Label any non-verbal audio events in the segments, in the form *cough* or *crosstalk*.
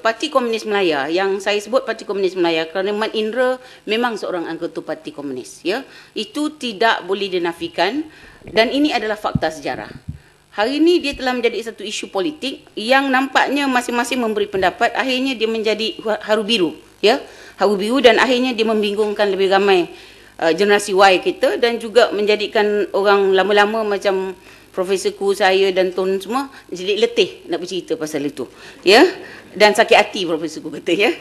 Parti Komunis Melaya yang saya sebut Parti Komunis Melaya kerana Mat Indra memang seorang anggota Parti Komunis ya itu tidak boleh dinafikan dan ini adalah fakta sejarah hari ini dia telah menjadi satu isu politik yang nampaknya masing-masing memberi pendapat akhirnya dia menjadi ha, haru biru ya haru biru dan akhirnya dia membingungkan lebih ramai uh, generasi Y kita dan juga menjadikan orang lama-lama macam profesor ku saya dan tuan semua jelit letih nak bercerita pasal itu ya dan sakit hati profesor ku kata ya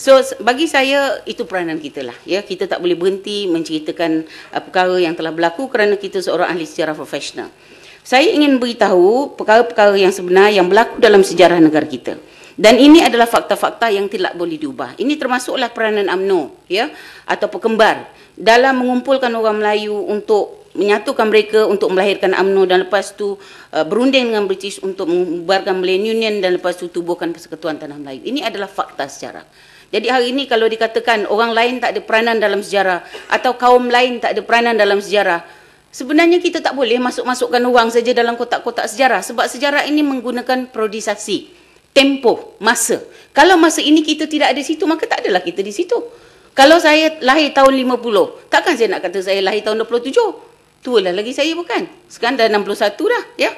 So bagi saya itu peranan kita lah ya kita tak boleh berhenti menceritakan uh, perkara yang telah berlaku kerana kita seorang ahli sejarah profesional. Saya ingin beritahu perkara-perkara yang sebenar yang berlaku dalam sejarah negara kita. Dan ini adalah fakta-fakta yang tidak boleh diubah. Ini termasuklah peranan AMNO ya atau pekembar dalam mengumpulkan orang Melayu untuk menyatukan mereka untuk melahirkan UMNO dan lepas tu uh, berunding dengan British untuk membuarkan Malayan Union dan lepas tu tubuhkan Persekutuan Tanah Melayu. Ini adalah fakta sejarah. Jadi hari ini kalau dikatakan orang lain tak ada peranan dalam sejarah atau kaum lain tak ada peranan dalam sejarah, sebenarnya kita tak boleh masuk-masukkan orang saja dalam kotak-kotak sejarah sebab sejarah ini menggunakan prodisasi, tempo, masa. Kalau masa ini kita tidak ada di situ, maka tak adalah kita di situ. Kalau saya lahir tahun 50, takkan saya nak kata saya lahir tahun 27? lah lagi saya bukan. Sekarang dah 61 dah, ya.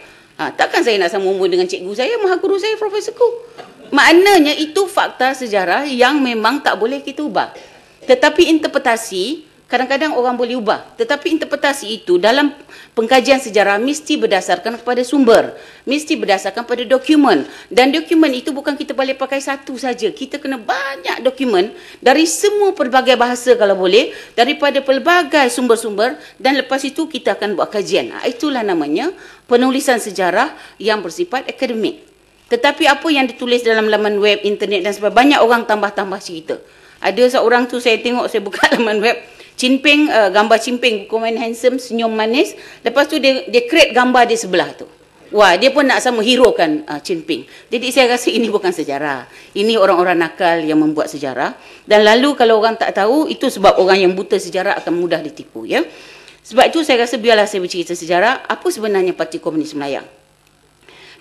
Ha, takkan saya nak sama umur dengan cikgu saya, maha guru saya, profesor ku. Maknanya itu fakta sejarah yang memang tak boleh kita ubah. Tetapi interpretasi kadang-kadang orang boleh ubah tetapi interpretasi itu dalam pengkajian sejarah mesti berdasarkan kepada sumber mesti berdasarkan pada dokumen dan dokumen itu bukan kita boleh pakai satu saja kita kena banyak dokumen dari semua pelbagai bahasa kalau boleh daripada pelbagai sumber-sumber dan lepas itu kita akan buat kajian ah, itulah namanya penulisan sejarah yang bersifat akademik tetapi apa yang ditulis dalam laman web internet dan sebagainya banyak orang tambah-tambah cerita ada seorang tu saya tengok saya buka *laughs* laman web Cimping uh, gambar cimping main handsome senyum manis lepas tu dia dia create gambar di sebelah tu. Wah, dia pun nak sama hero kan uh, Chin Jadi saya rasa ini bukan sejarah. Ini orang-orang nakal yang membuat sejarah. Dan lalu kalau orang tak tahu, itu sebab orang yang buta sejarah akan mudah ditipu. ya. Sebab itu saya rasa biarlah saya bercerita sejarah, apa sebenarnya Parti Komunis Melayu.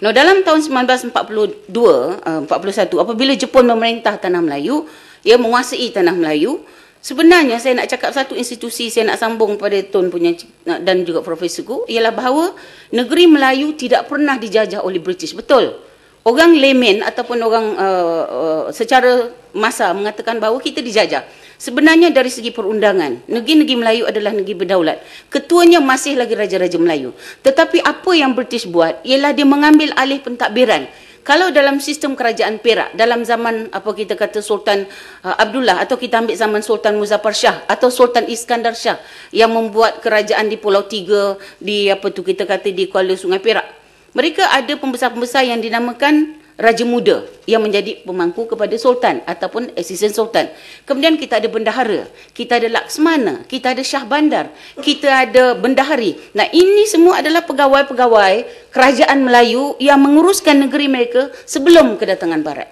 No dalam tahun 1942, 41, uh, apabila Jepun memerintah Tanah Melayu, ia menguasai Tanah Melayu, Sebenarnya saya nak cakap satu institusi saya nak sambung pada Tun punya dan juga profesor ku ialah bahawa negeri Melayu tidak pernah dijajah oleh British. Betul. Orang lemen ataupun orang uh, uh, secara masa mengatakan bahawa kita dijajah. Sebenarnya dari segi perundangan, negeri-negeri Melayu adalah negeri berdaulat. Ketuanya masih lagi raja-raja Melayu. Tetapi apa yang British buat ialah dia mengambil alih pentadbiran. Kalau dalam sistem kerajaan Perak dalam zaman apa kita kata Sultan uh, Abdullah atau kita ambil zaman Sultan Muzaffar Shah atau Sultan Iskandar Shah yang membuat kerajaan di Pulau Tiga di apa tu kita kata di Kuala Sungai Perak. Mereka ada pembesar-pembesar yang dinamakan raja muda yang menjadi pemangku kepada sultan ataupun asisten sultan. Kemudian kita ada bendahara, kita ada laksmana, kita ada syah bandar, kita ada bendahari. Nah, ini semua adalah pegawai-pegawai kerajaan Melayu yang menguruskan negeri mereka sebelum kedatangan barat.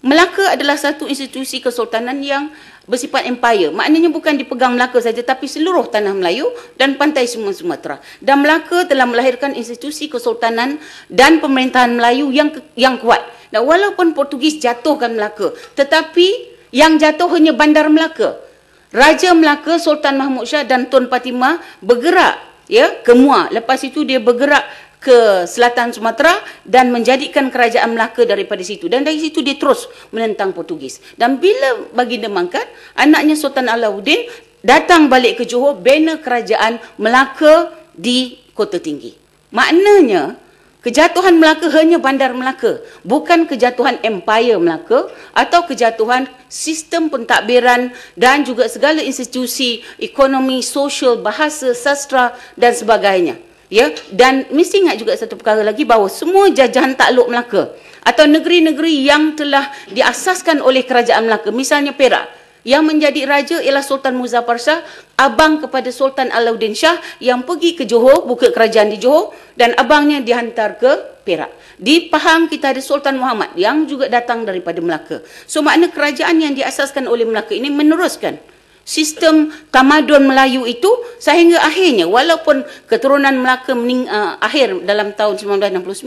Melaka adalah satu institusi kesultanan yang bersifat empire. Maknanya bukan dipegang Melaka saja tapi seluruh tanah Melayu dan pantai semua Sumatera. Dan Melaka telah melahirkan institusi kesultanan dan pemerintahan Melayu yang yang kuat. Dan walaupun Portugis jatuhkan Melaka, tetapi yang jatuh hanya Bandar Melaka. Raja Melaka Sultan Mahmud Shah dan Tun Fatimah bergerak ya ke Muar. Lepas itu dia bergerak ke selatan Sumatera dan menjadikan kerajaan Melaka daripada situ. Dan dari situ dia terus menentang Portugis. Dan bila baginda mangkat, anaknya Sultan Alauddin datang balik ke Johor bina kerajaan Melaka di Kota Tinggi. Maknanya, kejatuhan Melaka hanya bandar Melaka. Bukan kejatuhan empire Melaka atau kejatuhan sistem pentadbiran dan juga segala institusi ekonomi, sosial, bahasa, sastra dan sebagainya ya dan mesti ingat juga satu perkara lagi bahawa semua jajahan takluk Melaka atau negeri-negeri yang telah diasaskan oleh kerajaan Melaka misalnya Perak yang menjadi raja ialah Sultan Muzaffar Shah abang kepada Sultan Alauddin Shah yang pergi ke Johor buka kerajaan di Johor dan abangnya dihantar ke Perak di Pahang kita ada Sultan Muhammad yang juga datang daripada Melaka so makna kerajaan yang diasaskan oleh Melaka ini meneruskan sistem tamadun Melayu itu sehingga akhirnya walaupun keturunan Melaka mening, uh, akhir dalam tahun 1969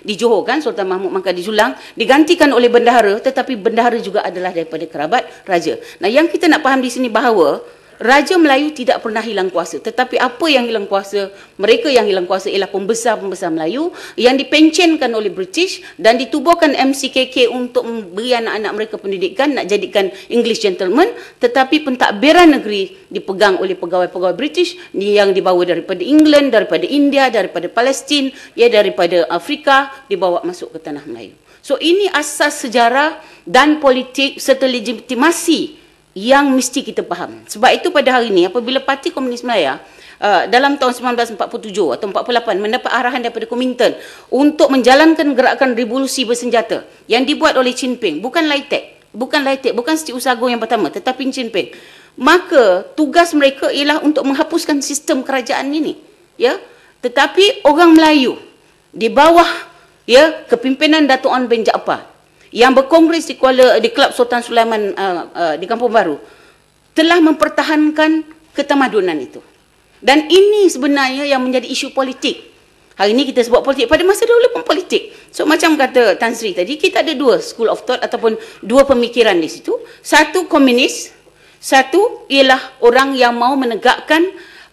di Johor kan Sultan Mahmud maka dijulang digantikan oleh bendahara tetapi bendahara juga adalah daripada kerabat raja. Nah yang kita nak faham di sini bahawa Raja Melayu tidak pernah hilang kuasa. Tetapi apa yang hilang kuasa? Mereka yang hilang kuasa ialah pembesar-pembesar Melayu yang dipencenkan oleh British dan ditubuhkan MCKK untuk memberi anak-anak mereka pendidikan nak jadikan English gentleman. Tetapi pentadbiran negeri dipegang oleh pegawai-pegawai British yang dibawa daripada England, daripada India, daripada Palestin, ya daripada Afrika dibawa masuk ke tanah Melayu. So ini asas sejarah dan politik serta legitimasi yang mesti kita faham. Sebab itu pada hari ini apabila Parti Komunis Melaya uh, dalam tahun 1947 atau 48 mendapat arahan daripada Komintern untuk menjalankan gerakan revolusi bersenjata yang dibuat oleh Chin Peng, bukan Lai e bukan Lai e bukan Siti Usago yang pertama tetapi Chin Peng. Maka tugas mereka ialah untuk menghapuskan sistem kerajaan ini. Ya. Tetapi orang Melayu di bawah ya kepimpinan Datuk On Ben Jaafar yang berkongres di Kuala di Kelab Sultan Sulaiman uh, uh, di Kampung Baru telah mempertahankan ketamadunan itu. Dan ini sebenarnya yang menjadi isu politik. Hari ini kita sebut politik, pada masa dahulu pun politik. So macam kata Tan Sri tadi, kita ada dua school of thought ataupun dua pemikiran di situ. Satu komunis, satu ialah orang yang mau menegakkan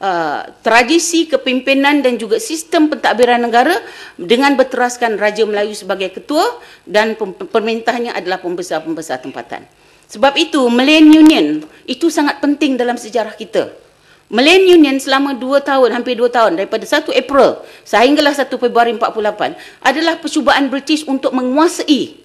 uh, tradisi kepimpinan dan juga sistem pentadbiran negara dengan berteraskan Raja Melayu sebagai ketua dan pemerintahnya adalah pembesar-pembesar tempatan. Sebab itu, Malayan Union itu sangat penting dalam sejarah kita. Malayan Union selama 2 tahun, hampir 2 tahun daripada 1 April sehinggalah 1 Februari 48 adalah percubaan British untuk menguasai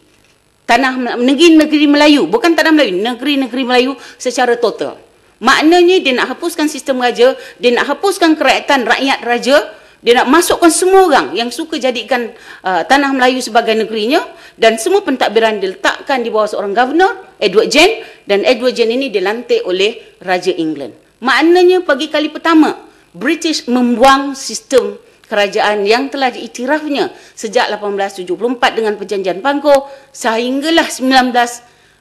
tanah negeri-negeri Melayu, bukan tanah Melayu, negeri-negeri Melayu secara total. Maknanya dia nak hapuskan sistem raja, dia nak hapuskan kerajaan rakyat raja, dia nak masukkan semua orang yang suka jadikan uh, tanah Melayu sebagai negerinya dan semua pentadbiran diletakkan di bawah seorang governor, Edward Jen dan Edward Jen ini dilantik oleh Raja England. Maknanya bagi kali pertama, British membuang sistem kerajaan yang telah diiktirafnya sejak 1874 dengan perjanjian Pangko sehinggalah 19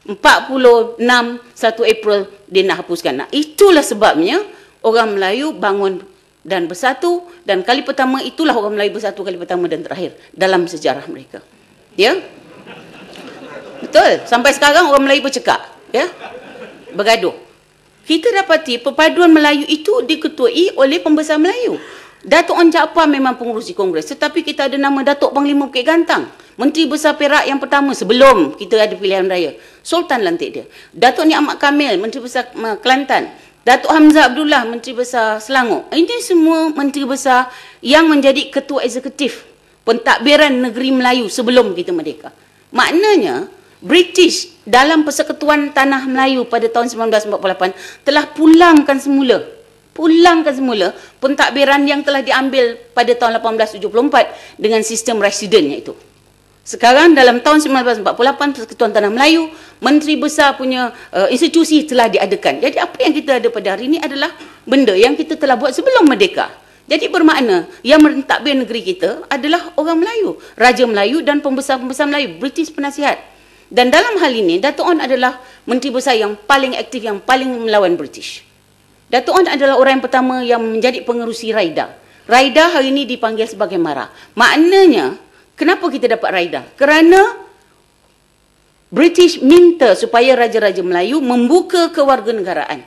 46 1 April dia nak hapuskan. Nah, itulah sebabnya orang Melayu bangun dan bersatu dan kali pertama itulah orang Melayu bersatu kali pertama dan terakhir dalam sejarah mereka. Ya? Betul. Sampai sekarang orang Melayu bercekak, ya? Bergaduh. Kita dapati perpaduan Melayu itu diketuai oleh pembesar Melayu. Datuk Onjak Puan memang pengurusi Kongres tetapi kita ada nama Datuk Panglima Bukit Gantang. Menteri Besar Perak yang pertama sebelum kita ada pilihan raya. Sultan lantik dia. Datuk Ni Ahmad Kamil, Menteri Besar Kelantan. Datuk Hamzah Abdullah, Menteri Besar Selangor. Eh, ini semua Menteri Besar yang menjadi ketua eksekutif pentadbiran negeri Melayu sebelum kita merdeka. Maknanya, British dalam Persekutuan Tanah Melayu pada tahun 1948 telah pulangkan semula pulangkan semula pentadbiran yang telah diambil pada tahun 1874 dengan sistem residen iaitu. Sekarang dalam tahun 1948 Persekutuan Tanah Melayu Menteri Besar punya uh, institusi telah diadakan Jadi apa yang kita ada pada hari ini adalah Benda yang kita telah buat sebelum merdeka Jadi bermakna yang merentakbir negeri kita adalah orang Melayu Raja Melayu dan pembesar-pembesar Melayu British Penasihat Dan dalam hal ini Dato' On adalah Menteri Besar yang paling aktif Yang paling melawan British Dato' On adalah orang yang pertama yang menjadi pengerusi Raida Raida hari ini dipanggil sebagai Mara Maknanya Kenapa kita dapat Raidah? Kerana British minta supaya Raja-Raja Melayu membuka kewarganegaraan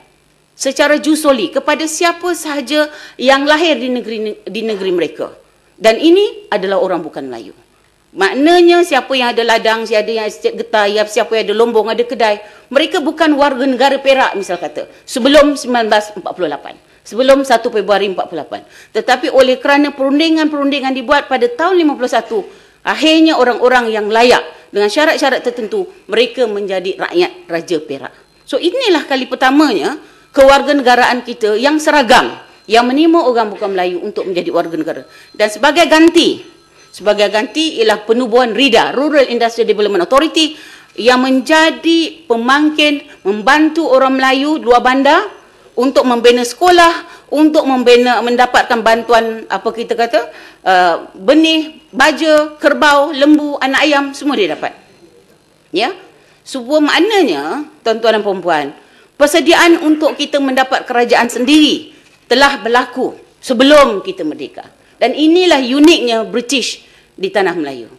secara jusoli kepada siapa sahaja yang lahir di negeri di negeri mereka. Dan ini adalah orang bukan Melayu. Maknanya siapa yang ada ladang, siapa yang ada getah, siapa yang ada lombong, ada kedai, mereka bukan warga negara Perak misal kata. Sebelum 1948, sebelum 1 Februari 48. Tetapi oleh kerana perundingan-perundingan dibuat pada tahun 51, Akhirnya orang-orang yang layak dengan syarat-syarat tertentu mereka menjadi rakyat Raja Perak. So inilah kali pertamanya kewarganegaraan kita yang seragam yang menerima orang bukan Melayu untuk menjadi warga negara. Dan sebagai ganti, sebagai ganti ialah penubuhan RIDA, Rural Industrial Development Authority yang menjadi pemangkin membantu orang Melayu luar bandar untuk membina sekolah, untuk membina mendapatkan bantuan apa kita kata uh, benih, baja, kerbau, lembu, anak ayam semua dia dapat. Ya. Semua maknanya tuan-tuan dan puan-puan, persediaan untuk kita mendapat kerajaan sendiri telah berlaku sebelum kita merdeka. Dan inilah uniknya British di tanah Melayu.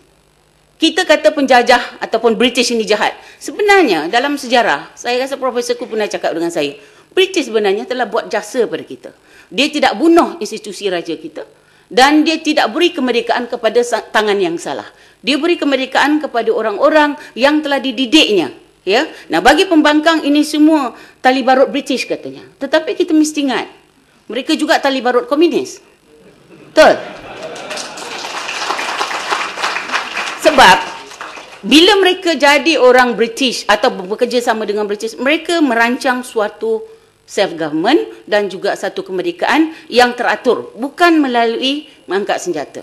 Kita kata penjajah ataupun British ini jahat. Sebenarnya dalam sejarah, saya rasa profesorku pernah cakap dengan saya, British sebenarnya telah buat jasa pada kita dia tidak bunuh institusi raja kita dan dia tidak beri kemerdekaan kepada tangan yang salah. Dia beri kemerdekaan kepada orang-orang yang telah dididiknya. Ya, nah bagi pembangkang ini semua tali barut British katanya. Tetapi kita mesti ingat mereka juga tali barut komunis. Betul. Sebab bila mereka jadi orang British atau bekerja sama dengan British, mereka merancang suatu self government dan juga satu kemerdekaan yang teratur bukan melalui mengangkat senjata.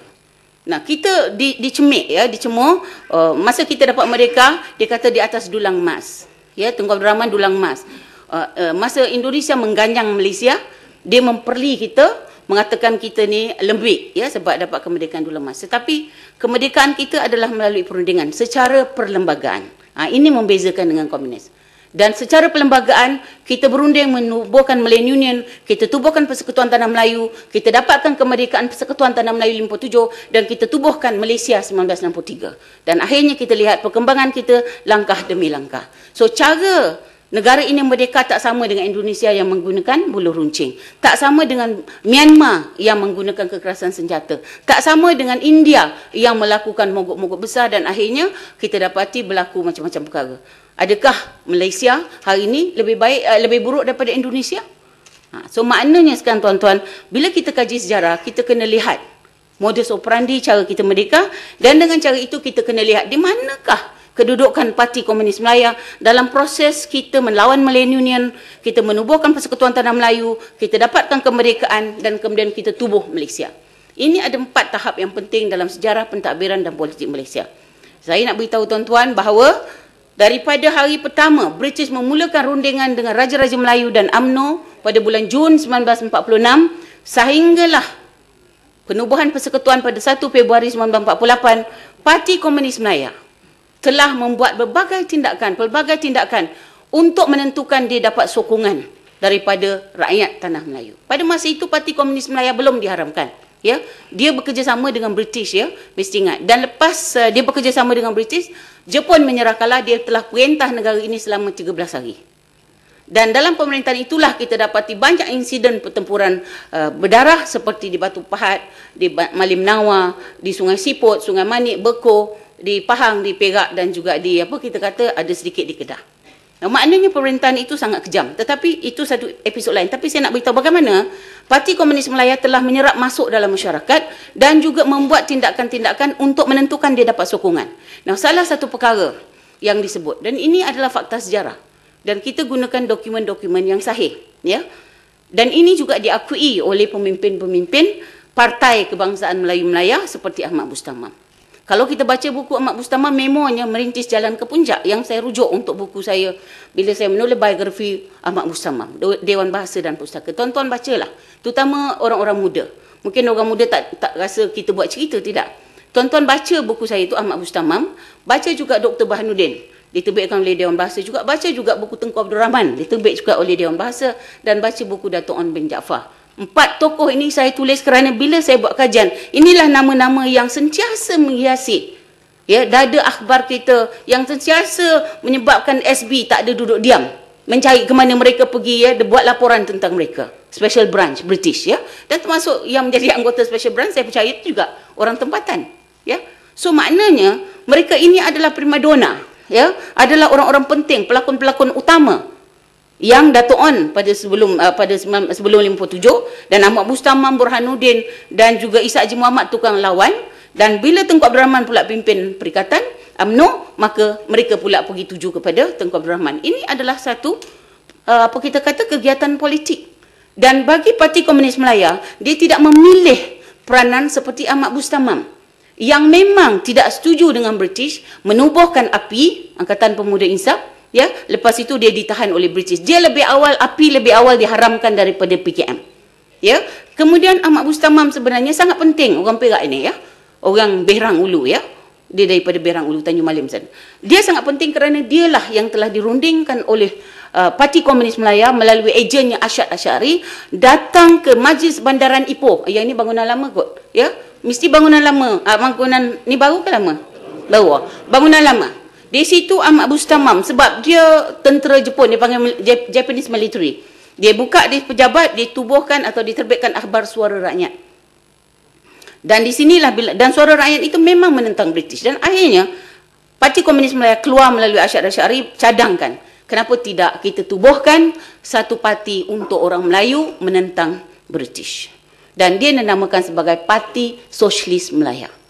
Nah, kita di dicemik ya, dicemo. uh, masa kita dapat mereka, dia kata di atas dulang emas. Ya, Tengku Abdurrahman dulang emas. Uh, uh, masa Indonesia mengganjang Malaysia, dia memperli kita mengatakan kita ni lembik ya sebab dapat kemerdekaan dulang emas. Tetapi kemerdekaan kita adalah melalui perundingan secara perlembagaan. Ha, ini membezakan dengan komunis. Dan secara perlembagaan, kita berunding menubuhkan Malayan Union, kita tubuhkan Persekutuan Tanah Melayu, kita dapatkan kemerdekaan Persekutuan Tanah Melayu 57 dan kita tubuhkan Malaysia 1963. Dan akhirnya kita lihat perkembangan kita langkah demi langkah. So cara negara ini merdeka tak sama dengan Indonesia yang menggunakan bulu runcing. Tak sama dengan Myanmar yang menggunakan kekerasan senjata. Tak sama dengan India yang melakukan mogok-mogok besar dan akhirnya kita dapati berlaku macam-macam perkara. Adakah Malaysia hari ini lebih baik uh, lebih buruk daripada Indonesia? Ha, so maknanya sekarang tuan-tuan, bila kita kaji sejarah, kita kena lihat modus operandi cara kita merdeka dan dengan cara itu kita kena lihat di manakah kedudukan Parti Komunis Melayu dalam proses kita melawan Malayan Union, kita menubuhkan Persekutuan Tanah Melayu, kita dapatkan kemerdekaan dan kemudian kita tubuh Malaysia. Ini ada empat tahap yang penting dalam sejarah pentadbiran dan politik Malaysia. Saya nak beritahu tuan-tuan bahawa Daripada hari pertama British memulakan rundingan dengan Raja-Raja Melayu dan UMNO pada bulan Jun 1946 sehinggalah penubuhan persekutuan pada 1 Februari 1948 Parti Komunis Melayu telah membuat berbagai tindakan pelbagai tindakan untuk menentukan dia dapat sokongan daripada rakyat tanah Melayu. Pada masa itu Parti Komunis Melayu belum diharamkan. Ya, dia bekerjasama dengan British ya, mesti ingat. Dan lepas uh, dia bekerjasama dengan British, Jepun menyerahkanlah dia telah perintah negara ini selama 13 hari. Dan dalam pemerintahan itulah kita dapati banyak insiden pertempuran uh, berdarah seperti di Batu Pahat, di Malim Nawa, di Sungai Siput, Sungai Manik, Beko, di Pahang, di Perak dan juga di apa kita kata ada sedikit di Kedah. Maknanya pemerintahan itu sangat kejam. Tetapi itu satu episod lain. Tapi saya nak beritahu bagaimana Parti Komunis Melayu telah menyerap masuk dalam masyarakat dan juga membuat tindakan-tindakan untuk menentukan dia dapat sokongan. Nah, salah satu perkara yang disebut dan ini adalah fakta sejarah dan kita gunakan dokumen-dokumen yang sahih, ya. Dan ini juga diakui oleh pemimpin-pemimpin Partai Kebangsaan Melayu Melaya seperti Ahmad Bustamam. Kalau kita baca buku Ahmad Bustama memonya merintis jalan ke puncak yang saya rujuk untuk buku saya bila saya menulis biografi Ahmad Bustama Dewan Bahasa dan Pustaka. Tuan-tuan bacalah, terutama orang-orang muda. Mungkin orang muda tak tak rasa kita buat cerita tidak. Tuan-tuan baca buku saya itu Ahmad Bustama, baca juga Dr. Bahanuddin diterbitkan oleh Dewan Bahasa juga baca juga buku Tengku Abdul Rahman diterbit juga oleh Dewan Bahasa dan baca buku Datuk On bin Jaafar Empat tokoh ini saya tulis kerana bila saya buat kajian, inilah nama-nama yang sentiasa menghiasi ya dada akhbar kita yang sentiasa menyebabkan SB tak ada duduk diam mencari ke mana mereka pergi ya dia buat laporan tentang mereka special branch british ya dan termasuk yang menjadi anggota special branch saya percaya itu juga orang tempatan ya so maknanya mereka ini adalah primadona ya adalah orang-orang penting pelakon-pelakon utama yang Dato' On pada sebelum uh, pada sebelum 57 dan Ahmad Bustaman Burhanuddin dan juga Ishak Haji Muhammad tukang lawan dan bila Tengku Abdul Rahman pula pimpin perikatan UMNO maka mereka pula pergi tuju kepada Tengku Abdul Rahman. Ini adalah satu uh, apa kita kata kegiatan politik dan bagi Parti Komunis Melaya dia tidak memilih peranan seperti Ahmad Bustaman yang memang tidak setuju dengan British menubuhkan api Angkatan Pemuda Insaf ya lepas itu dia ditahan oleh British dia lebih awal api lebih awal diharamkan daripada PKM ya kemudian Ahmad Bustamam sebenarnya sangat penting orang Perak ini ya orang Berang Ulu ya dia daripada Berang Ulu Tanjung Malim sana dia sangat penting kerana dialah yang telah dirundingkan oleh uh, Parti Komunis Melaya melalui ejennya Asyad Asyari datang ke Majlis Bandaran Ipoh eh, yang ini bangunan lama kot ya mesti bangunan lama uh, bangunan ni baru ke lama baru bangunan lama di situ Ahmad Bustamam sebab dia tentera Jepun dia panggil Japanese military. Dia buka di pejabat, ditubuhkan atau diterbitkan akhbar suara rakyat. Dan di sinilah bila, dan suara rakyat itu memang menentang British dan akhirnya Parti Komunis Melayu keluar melalui Asyad Asyari cadangkan kenapa tidak kita tubuhkan satu parti untuk orang Melayu menentang British dan dia dinamakan sebagai Parti Sosialis Melayu.